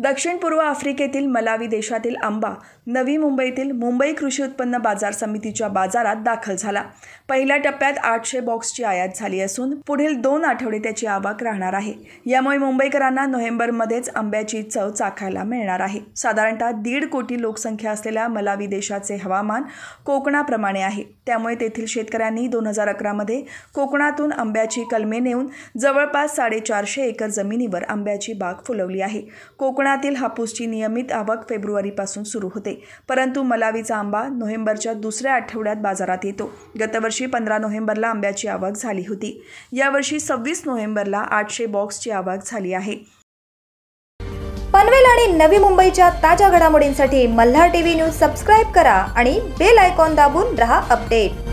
दक्षिण पूर्व आफ्रिकेतील मलावी देशातील आंबा नवी मुंबईतील मुंबई कृषी उत्पन्न बाजार समितीच्या बाजारात दाखल झाला पहिल्या टप्प्यात आठशे बॉक्सची आयात झाली असून पुढील दोन आठवडे त्याची आवक राहणार आहे यामुळे मुंबईकरांना नोव्हेंबरमध्येच आंब्याची चव चाखायला मिळणार आहे साधारणतः दीड कोटी लोकसंख्या असलेल्या मलावी देशाचे हवामान कोकणाप्रमाणे आहे त्यामुळे तेथील शेतकऱ्यांनी दोन हजार अकरामध्ये कोकणातून आंब्याची कलमे नेऊन जवळपास साडेचारशे एकर जमिनीवर आंब्याची बाग फुलवली आहे कोकण कोकणातील हापूसची नियमित आवक फेब्रुवारीपासून सुरू होते परंतु मलावीचा आंबा नोव्हेंबरच्या दुसऱ्या आठवड्यात बाजारात येतो गतवर्षी पंधरा नोव्हेंबरला आंब्याची आवक झाली होती यावर्षी सव्वीस नोव्हेंबरला आठशे बॉक्सची आवक झाली आहे पनवेल आणि नवी मुंबईच्या ताज्या घडामोडींसाठी मल्हार टीव्ही न्यूज सबस्क्राईब करा आणि बेल आयकॉन दाबून रहा अपडेट